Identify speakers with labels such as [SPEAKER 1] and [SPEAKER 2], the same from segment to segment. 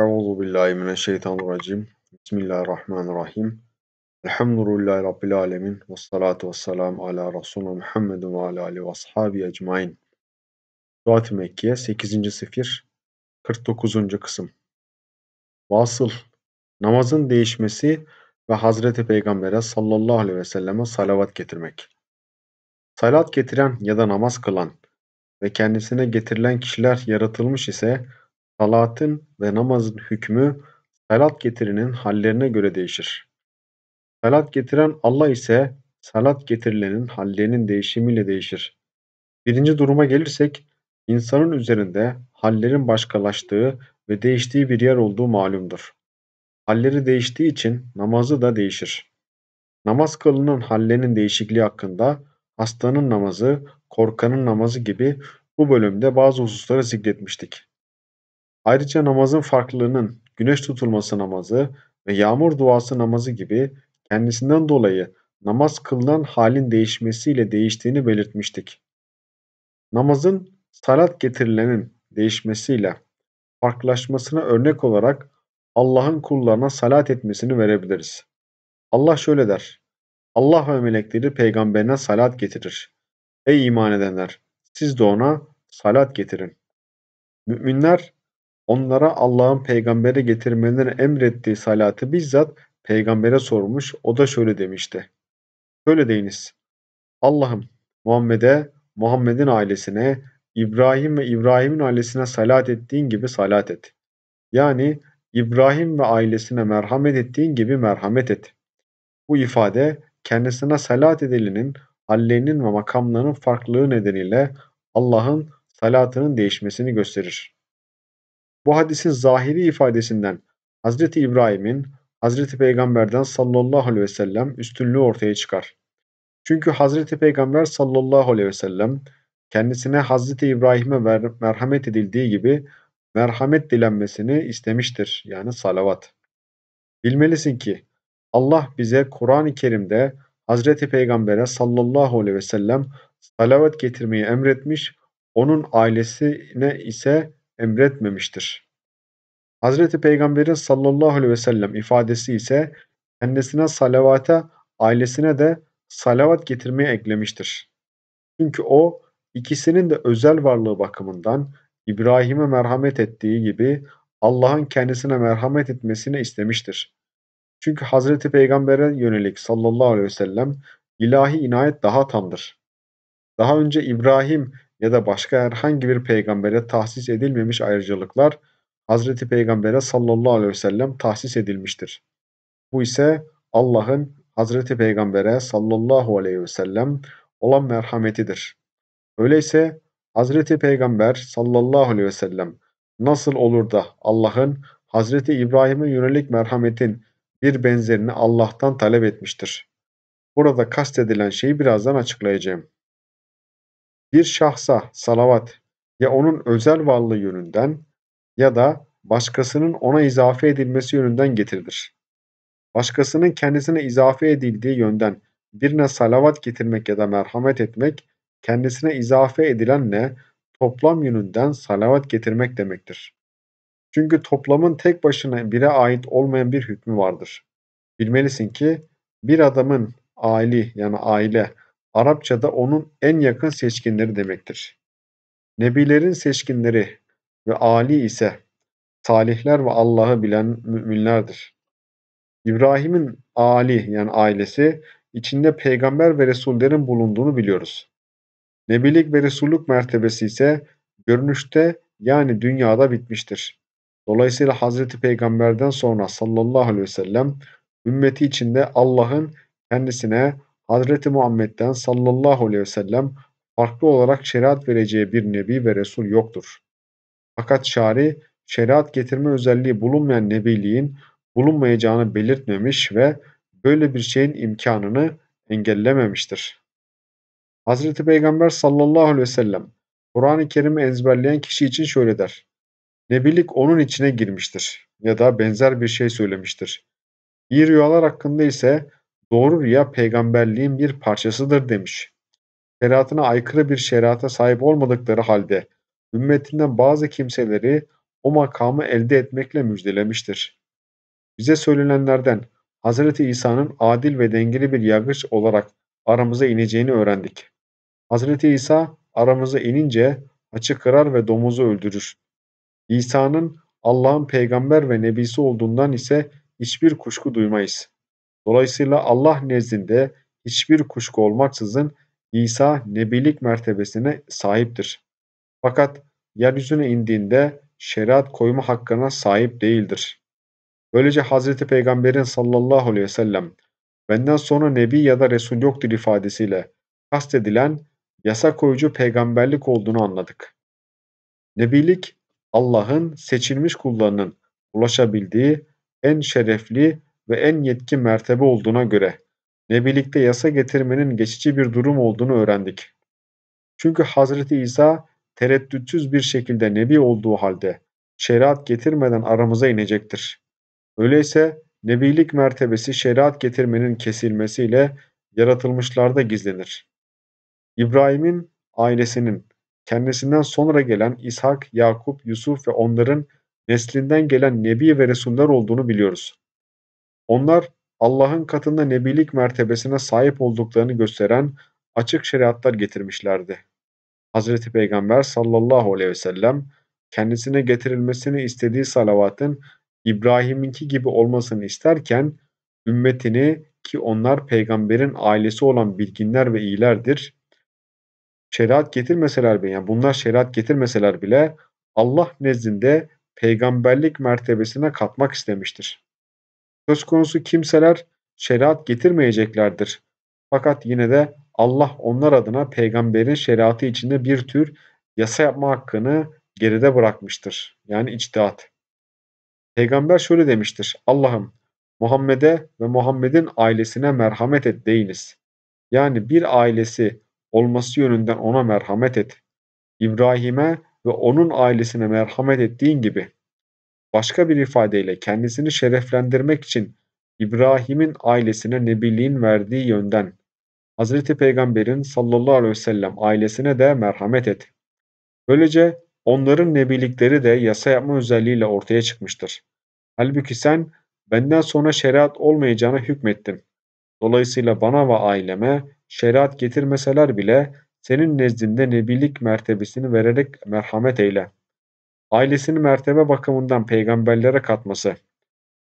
[SPEAKER 1] Euzu billahi mineşşeytanirracim. Bismillahirrahmanirrahim. Elhamdülillahi rabbil alamin. Ves salatu vesselam ala resulina Muhammedin ve ala alihi ve ashabi ecmaîn. Suat Mekkiye 8. sefir 49. kısım. Vasıl namazın değişmesi ve Hazreti Peygamber'e sallallahu aleyhi ve selleme salavat getirmek. Salat getiren ya da namaz kılan ve kendisine getirilen kişiler yaratılmış ise Salatın ve namazın hükmü salat getirinin hallerine göre değişir. Salat getiren Allah ise salat getirilenin hallerinin değişimiyle değişir. Birinci duruma gelirsek insanın üzerinde hallerin başkalaştığı ve değiştiği bir yer olduğu malumdur. Halleri değiştiği için namazı da değişir. Namaz kılının hallerinin değişikliği hakkında hastanın namazı, korkanın namazı gibi bu bölümde bazı hususları zikretmiştik. Ayrıca namazın farklılığının güneş tutulması namazı ve yağmur duası namazı gibi kendisinden dolayı namaz kılınan halin değişmesiyle değiştiğini belirtmiştik. Namazın salat getirilenin değişmesiyle farklılaşmasına örnek olarak Allah'ın kullarına salat etmesini verebiliriz. Allah şöyle der. Allah ve melekleri peygamberine salat getirir. Ey iman edenler! Siz de ona salat getirin. Müminler Onlara Allah'ın peygambere getirmelerini emrettiği salatı bizzat peygambere sormuş. O da şöyle demişti. Şöyle deyiniz. Allah'ım Muhammed'e, Muhammed'in ailesine, İbrahim ve İbrahim'in ailesine salat ettiğin gibi salat et. Yani İbrahim ve ailesine merhamet ettiğin gibi merhamet et. Bu ifade kendisine salat edilenin hallerinin ve makamlarının farklılığı nedeniyle Allah'ın salatının değişmesini gösterir. Bu hadisin zahiri ifadesinden Hz. İbrahim'in Hz. Peygamber'den sallallahu aleyhi ve sellem üstünlüğü ortaya çıkar. Çünkü Hz. Peygamber sallallahu aleyhi ve sellem kendisine Hz. İbrahim'e merhamet edildiği gibi merhamet dilenmesini istemiştir. Yani salavat. Bilmelisin ki Allah bize Kur'an-ı Kerim'de Hazreti Peygamber'e sallallahu aleyhi ve sellem salavat getirmeyi emretmiş, onun ailesine ise emretmemiştir. Hazreti Peygamber'in sallallahu aleyhi ve sellem ifadesi ise kendisine salavata, ailesine de salavat getirmeye eklemiştir. Çünkü o ikisinin de özel varlığı bakımından İbrahim'e merhamet ettiği gibi Allah'ın kendisine merhamet etmesini istemiştir. Çünkü Hazreti Peygamber'e yönelik sallallahu aleyhi ve sellem ilahi inayet daha tamdır. Daha önce İbrahim ya da başka herhangi bir peygambere tahsis edilmemiş ayrıcalıklar Hazreti Peygamber'e sallallahu aleyhi ve sellem tahsis edilmiştir. Bu ise Allah'ın Hazreti Peygamber'e sallallahu aleyhi ve sellem olan merhametidir. Öyleyse Hazreti Peygamber sallallahu aleyhi ve sellem nasıl olur da Allah'ın Hazreti İbrahim'e yönelik merhametin bir benzerini Allah'tan talep etmiştir. Burada kastedilen şeyi birazdan açıklayacağım bir şahsa salavat ya onun özel varlığı yönünden ya da başkasının ona izafe edilmesi yönünden getirilir. Başkasının kendisine izafe edildiği yönden birine salavat getirmek ya da merhamet etmek, kendisine izafe edilenle toplam yönünden salavat getirmek demektir. Çünkü toplamın tek başına bire ait olmayan bir hükmü vardır. Bilmelisin ki bir adamın aile yani aile Arapçada onun en yakın seçkinleri demektir. Nebilerin seçkinleri ve Ali ise salihler ve Allah'ı bilen müminlerdir. İbrahim'in Ali yani ailesi içinde peygamber ve resullerin bulunduğunu biliyoruz. Nebilik ve resulluk mertebesi ise görünüşte yani dünyada bitmiştir. Dolayısıyla Hazreti Peygamber'den sonra sallallahu aleyhi ve sellem ümmeti içinde Allah'ın kendisine Hazreti Muhammed'den sallallahu aleyhi ve sellem farklı olarak şeriat vereceği bir nebi ve resul yoktur. Fakat şari şeriat getirme özelliği bulunmayan nebiliğin bulunmayacağını belirtmemiş ve böyle bir şeyin imkanını engellememiştir. Hazreti Peygamber sallallahu aleyhi ve sellem Kur'an-ı Kerim'i ezberleyen kişi için şöyle der. Nebilik onun içine girmiştir ya da benzer bir şey söylemiştir. İyi rüyalar hakkında ise doğru rüya peygamberliğin bir parçasıdır demiş. Şeriatına aykırı bir şerata sahip olmadıkları halde ümmetinden bazı kimseleri o makamı elde etmekle müjdelemiştir. Bize söylenenlerden Hz. İsa'nın adil ve dengeli bir yargıç olarak aramıza ineceğini öğrendik. Hz. İsa aramıza inince açı kırar ve domuzu öldürür. İsa'nın Allah'ın peygamber ve nebisi olduğundan ise hiçbir kuşku duymayız. Dolayısıyla Allah nezdinde hiçbir kuşku olmaksızın İsa nebilik mertebesine sahiptir. Fakat yeryüzüne indiğinde şeriat koyma hakkına sahip değildir. Böylece Hz. Peygamber'in sallallahu aleyhi ve sellem benden sonra nebi ya da resul yoktur ifadesiyle kastedilen yasa koyucu peygamberlik olduğunu anladık. Nebilik Allah'ın seçilmiş kullarının ulaşabildiği en şerefli ve en yetki mertebe olduğuna göre ne birlikte yasa getirmenin geçici bir durum olduğunu öğrendik. Çünkü Hz. İsa tereddütsüz bir şekilde nebi olduğu halde şeriat getirmeden aramıza inecektir. Öyleyse nebilik mertebesi şeriat getirmenin kesilmesiyle yaratılmışlarda gizlenir. İbrahim'in ailesinin kendisinden sonra gelen İshak, Yakup, Yusuf ve onların neslinden gelen nebi ve resuller olduğunu biliyoruz. Onlar Allah'ın katında nebilik mertebesine sahip olduklarını gösteren açık şeriatlar getirmişlerdi. Hazreti Peygamber sallallahu aleyhi ve sellem kendisine getirilmesini istediği salavatın İbrahim'inki gibi olmasını isterken ümmetini ki onlar peygamberin ailesi olan bilginler ve iyilerdir. Şeriat getirmeseler bile yani bunlar şeriat getirmeseler bile Allah nezdinde peygamberlik mertebesine katmak istemiştir söz konusu kimseler şeriat getirmeyeceklerdir. Fakat yine de Allah onlar adına peygamberin şeriatı içinde bir tür yasa yapma hakkını geride bırakmıştır. Yani içtihat. Peygamber şöyle demiştir. Allah'ım Muhammed'e ve Muhammed'in ailesine merhamet et deyiniz. Yani bir ailesi olması yönünden ona merhamet et. İbrahim'e ve onun ailesine merhamet ettiğin gibi.'' Başka bir ifadeyle kendisini şereflendirmek için İbrahim'in ailesine nebiliğin verdiği yönden Hz. Peygamber'in sallallahu aleyhi ve sellem ailesine de merhamet et. Böylece onların nebilikleri de yasa yapma özelliğiyle ortaya çıkmıştır. Halbuki sen benden sonra şeriat olmayacağına hükmettin. Dolayısıyla bana ve aileme şeriat getirmeseler bile senin nezdinde nebilik mertebesini vererek merhamet eyle ailesini mertebe bakımından peygamberlere katması,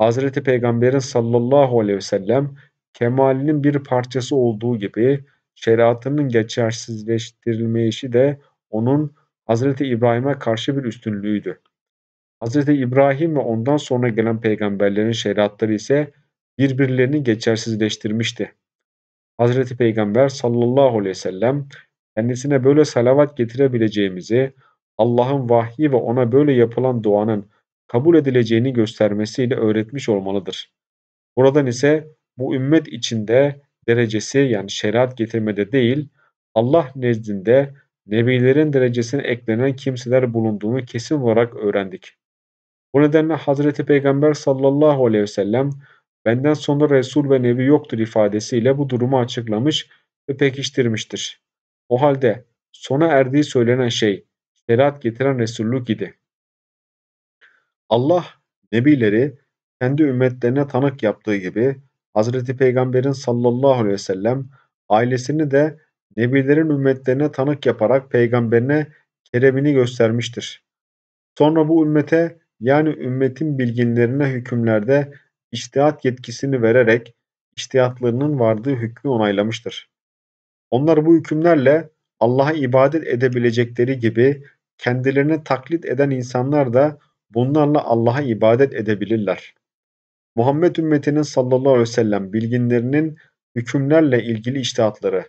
[SPEAKER 1] Hz. Peygamber'in sallallahu aleyhi ve sellem kemalinin bir parçası olduğu gibi şeriatının geçersizleştirilmeyişi de onun Hz. İbrahim'e karşı bir üstünlüğüydü. Hz. İbrahim ve ondan sonra gelen peygamberlerin şeriatları ise birbirlerini geçersizleştirmişti. Hz. Peygamber sallallahu aleyhi ve sellem kendisine böyle salavat getirebileceğimizi, Allah'ın vahyi ve ona böyle yapılan duanın kabul edileceğini göstermesiyle öğretmiş olmalıdır. Buradan ise bu ümmet içinde derecesi yani şeriat getirmede değil, Allah nezdinde nebilerin derecesine eklenen kimseler bulunduğunu kesin olarak öğrendik. Bu nedenle Hazreti Peygamber sallallahu aleyhi ve sellem benden sonra Resul ve Nebi yoktur ifadesiyle bu durumu açıklamış ve pekiştirmiştir. O halde sona erdiği söylenen şey şeriat getiren Resullük idi. Allah nebileri kendi ümmetlerine tanık yaptığı gibi Hazreti Peygamber'in sallallahu aleyhi ve sellem ailesini de nebilerin ümmetlerine tanık yaparak peygamberine keremini göstermiştir. Sonra bu ümmete yani ümmetin bilginlerine hükümlerde iştihat yetkisini vererek iştihatlarının vardığı hükmü onaylamıştır. Onlar bu hükümlerle Allah'a ibadet edebilecekleri gibi kendilerini taklit eden insanlar da bunlarla Allah'a ibadet edebilirler. Muhammed ümmetinin sallallahu aleyhi ve sellem bilginlerinin hükümlerle ilgili iştihatları,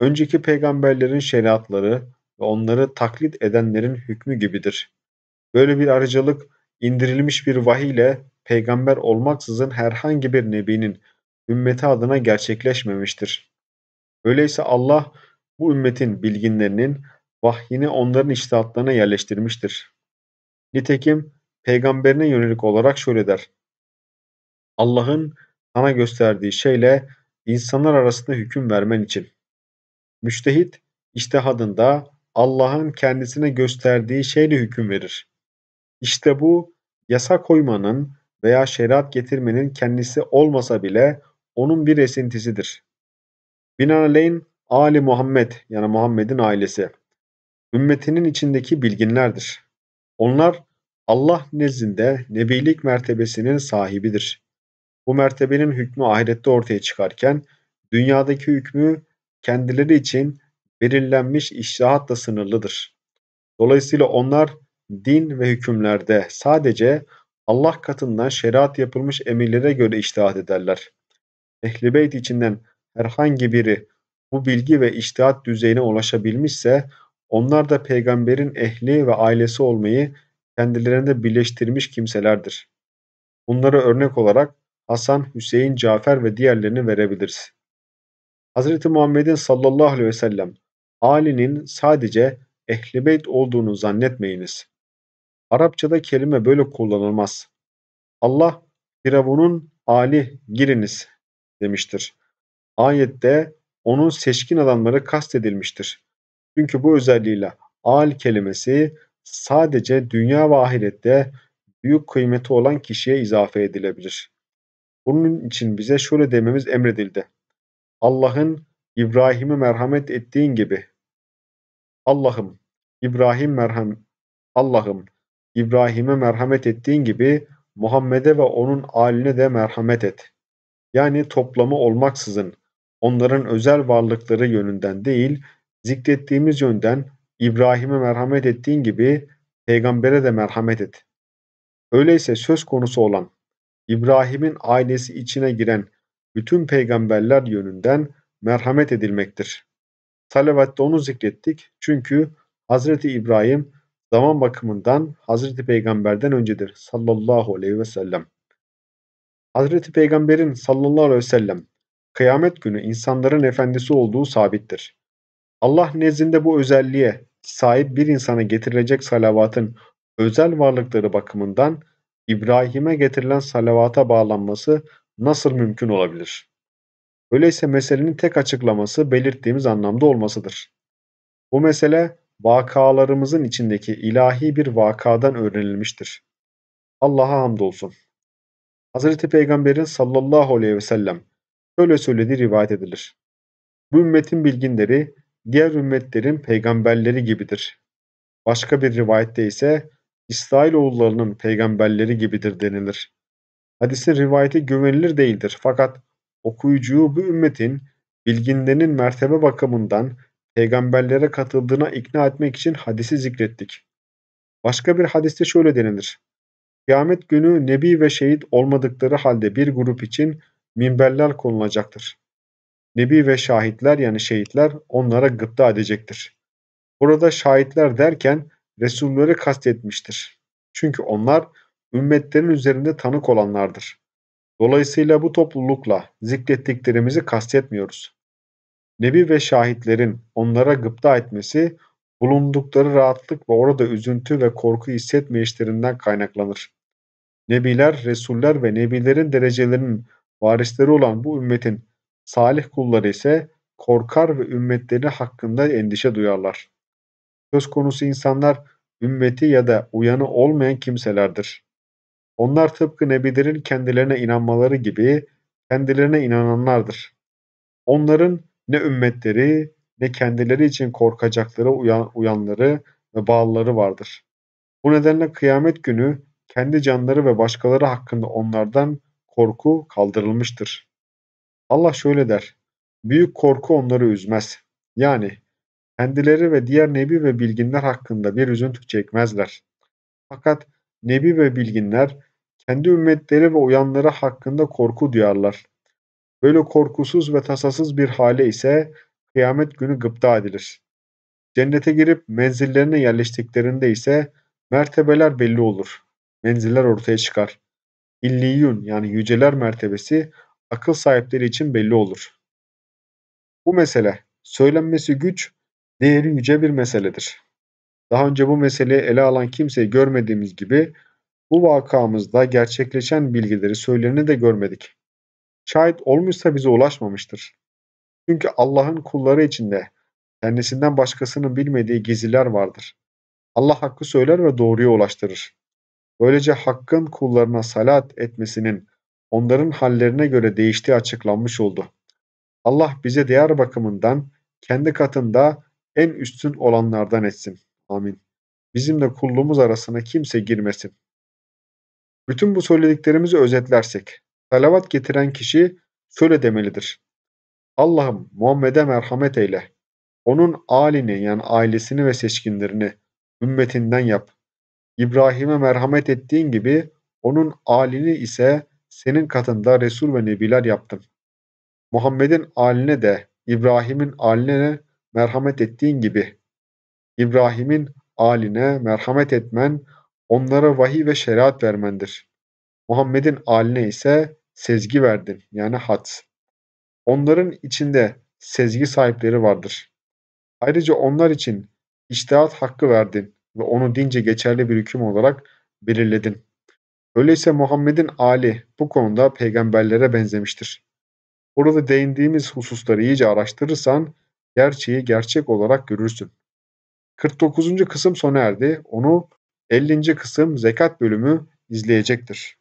[SPEAKER 1] önceki peygamberlerin şeriatları ve onları taklit edenlerin hükmü gibidir. Böyle bir arıcılık indirilmiş bir vahiy ile peygamber olmaksızın herhangi bir nebinin ümmeti adına gerçekleşmemiştir. Öyleyse Allah bu ümmetin bilginlerinin vahyini onların içtihatlarına yerleştirmiştir. Nitekim peygamberine yönelik olarak şöyle der. Allah'ın sana gösterdiği şeyle insanlar arasında hüküm vermen için. Müştehit iştihadında Allah'ın kendisine gösterdiği şeyle hüküm verir. İşte bu yasa koymanın veya şeriat getirmenin kendisi olmasa bile onun bir esintisidir. Binaenaleyh Ali Muhammed yani Muhammed'in ailesi ümmetinin içindeki bilginlerdir. Onlar Allah nezdinde nebilik mertebesinin sahibidir. Bu mertebenin hükmü ahirette ortaya çıkarken dünyadaki hükmü kendileri için belirlenmiş iştihatla sınırlıdır. Dolayısıyla onlar din ve hükümlerde sadece Allah katından şeriat yapılmış emirlere göre iştihat ederler. Ehl-i Beyt içinden herhangi biri bu bilgi ve iştihat düzeyine ulaşabilmişse onlar da peygamberin ehli ve ailesi olmayı kendilerinde birleştirmiş kimselerdir. Bunlara örnek olarak Hasan, Hüseyin, Cafer ve diğerlerini verebiliriz. Hz. Muhammed'in sallallahu aleyhi ve sellem Ali'nin sadece ehli beyt olduğunu zannetmeyiniz. Arapçada kelime böyle kullanılmaz. Allah Firavun'un Ali giriniz demiştir. Ayette onun seçkin adamları kastedilmiştir. Çünkü bu özelliğiyle al kelimesi sadece dünya ve ahirette büyük kıymeti olan kişiye izafe edilebilir. Bunun için bize şöyle dememiz emredildi. Allah'ın İbrahim'e merhamet ettiğin gibi. Allah'ım İbrahim merham Allah'ım İbrahim'e merhamet ettiğin gibi Muhammed'e ve onun aline de merhamet et. Yani toplamı olmaksızın onların özel varlıkları yönünden değil, zikrettiğimiz yönden İbrahim'e merhamet ettiğin gibi peygambere de merhamet et. Öyleyse söz konusu olan İbrahim'in ailesi içine giren bütün peygamberler yönünden merhamet edilmektir. Salavatta onu zikrettik çünkü Hazreti İbrahim zaman bakımından Hazreti Peygamber'den öncedir sallallahu aleyhi ve sellem. Hazreti Peygamber'in sallallahu aleyhi ve sellem kıyamet günü insanların efendisi olduğu sabittir. Allah nezdinde bu özelliğe sahip bir insana getirilecek salavatın özel varlıkları bakımından İbrahim'e getirilen salavata bağlanması nasıl mümkün olabilir? Öyleyse meselenin tek açıklaması belirttiğimiz anlamda olmasıdır. Bu mesele vakalarımızın içindeki ilahi bir vakadan öğrenilmiştir. Allah'a hamdolsun. Hz. Peygamberin sallallahu aleyhi ve sellem şöyle söylediği rivayet edilir. Bu ümmetin bilginleri diğer ümmetlerin peygamberleri gibidir. Başka bir rivayette ise İsrail oğullarının peygamberleri gibidir denilir. Hadisin rivayeti güvenilir değildir fakat okuyucuyu bu ümmetin bilginlerinin mertebe bakımından peygamberlere katıldığına ikna etmek için hadisi zikrettik. Başka bir hadiste şöyle denilir. Kıyamet günü nebi ve şehit olmadıkları halde bir grup için minberler konulacaktır. Nebi ve şahitler yani şehitler onlara gıpta edecektir. Burada şahitler derken Resulleri kastetmiştir. Çünkü onlar ümmetlerin üzerinde tanık olanlardır. Dolayısıyla bu toplulukla zikrettiklerimizi kastetmiyoruz. Nebi ve şahitlerin onlara gıpta etmesi bulundukları rahatlık ve orada üzüntü ve korku hissetmeyişlerinden kaynaklanır. Nebiler, Resuller ve Nebilerin derecelerinin Varisleri olan bu ümmetin salih kulları ise korkar ve ümmetleri hakkında endişe duyarlar. Söz konusu insanlar ümmeti ya da uyanı olmayan kimselerdir. Onlar tıpkı nebilerin kendilerine inanmaları gibi kendilerine inananlardır. Onların ne ümmetleri ne kendileri için korkacakları uyan, uyanları ve bağlıları vardır. Bu nedenle kıyamet günü kendi canları ve başkaları hakkında onlardan korku kaldırılmıştır. Allah şöyle der. Büyük korku onları üzmez. Yani kendileri ve diğer nebi ve bilginler hakkında bir üzüntü çekmezler. Fakat nebi ve bilginler kendi ümmetleri ve uyanları hakkında korku duyarlar. Böyle korkusuz ve tasasız bir hale ise kıyamet günü gıpta edilir. Cennete girip menzillerine yerleştiklerinde ise mertebeler belli olur. Menziller ortaya çıkar. Illiyun yani yüceler mertebesi akıl sahipleri için belli olur. Bu mesele söylenmesi güç, değeri yüce bir meseledir. Daha önce bu meseleyi ele alan kimseyi görmediğimiz gibi bu vakamızda gerçekleşen bilgileri söyleneni de görmedik. Şayet olmuşsa bize ulaşmamıştır. Çünkü Allah'ın kulları içinde kendisinden başkasının bilmediği gizliler vardır. Allah hakkı söyler ve doğruya ulaştırır. Böylece Hakk'ın kullarına salat etmesinin onların hallerine göre değiştiği açıklanmış oldu. Allah bize değer bakımından kendi katında en üstün olanlardan etsin. Amin. Bizimle kulluğumuz arasına kimse girmesin. Bütün bu söylediklerimizi özetlersek, salavat getiren kişi şöyle demelidir. Allah'ım Muhammed'e merhamet eyle. Onun alini yani ailesini ve seçkinlerini ümmetinden yap. İbrahim'e merhamet ettiğin gibi onun alini ise senin katında Resul ve Nebiler yaptım. Muhammed'in aline de İbrahim'in aline de merhamet ettiğin gibi İbrahim'in aline merhamet etmen onlara vahiy ve şeriat vermendir. Muhammed'in aline ise sezgi verdin yani hat. Onların içinde sezgi sahipleri vardır. Ayrıca onlar için iştihat hakkı verdin ve onu dince geçerli bir hüküm olarak belirledin. Öyleyse Muhammed'in Ali bu konuda peygamberlere benzemiştir. Burada değindiğimiz hususları iyice araştırırsan gerçeği gerçek olarak görürsün. 49. kısım sona erdi. Onu 50. kısım zekat bölümü izleyecektir.